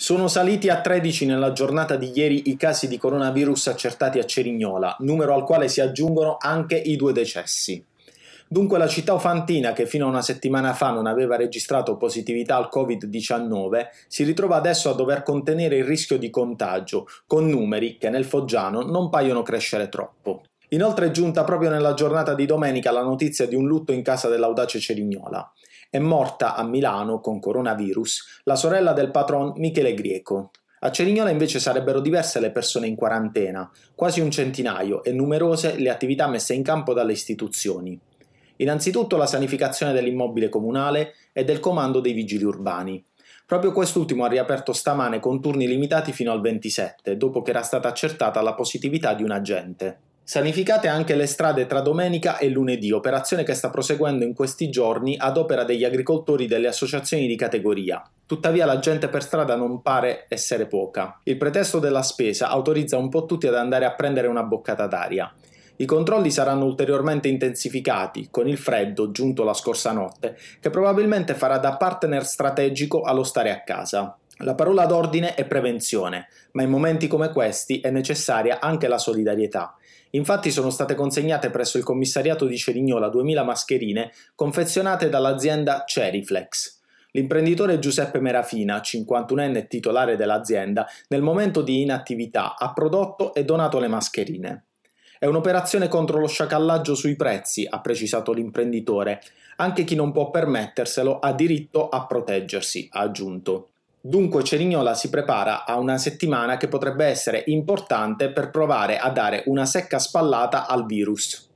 Sono saliti a 13 nella giornata di ieri i casi di coronavirus accertati a Cerignola, numero al quale si aggiungono anche i due decessi. Dunque la città ofantina, che fino a una settimana fa non aveva registrato positività al Covid-19, si ritrova adesso a dover contenere il rischio di contagio, con numeri che nel Foggiano non paiono crescere troppo. Inoltre è giunta proprio nella giornata di domenica la notizia di un lutto in casa dell'audace Cerignola è morta a Milano con coronavirus la sorella del patron Michele Grieco. A Cerignola invece sarebbero diverse le persone in quarantena, quasi un centinaio, e numerose le attività messe in campo dalle istituzioni. Innanzitutto la sanificazione dell'immobile comunale e del comando dei vigili urbani. Proprio quest'ultimo ha riaperto stamane con turni limitati fino al 27, dopo che era stata accertata la positività di un agente. Sanificate anche le strade tra domenica e lunedì, operazione che sta proseguendo in questi giorni ad opera degli agricoltori delle associazioni di categoria. Tuttavia la gente per strada non pare essere poca. Il pretesto della spesa autorizza un po' tutti ad andare a prendere una boccata d'aria. I controlli saranno ulteriormente intensificati con il freddo giunto la scorsa notte, che probabilmente farà da partner strategico allo stare a casa. La parola d'ordine è prevenzione, ma in momenti come questi è necessaria anche la solidarietà. Infatti sono state consegnate presso il commissariato di Cerignola 2000 mascherine confezionate dall'azienda Ceriflex. L'imprenditore Giuseppe Merafina, 51enne titolare dell'azienda, nel momento di inattività ha prodotto e donato le mascherine. È un'operazione contro lo sciacallaggio sui prezzi, ha precisato l'imprenditore. Anche chi non può permetterselo ha diritto a proteggersi, ha aggiunto. Dunque Cerignola si prepara a una settimana che potrebbe essere importante per provare a dare una secca spallata al virus.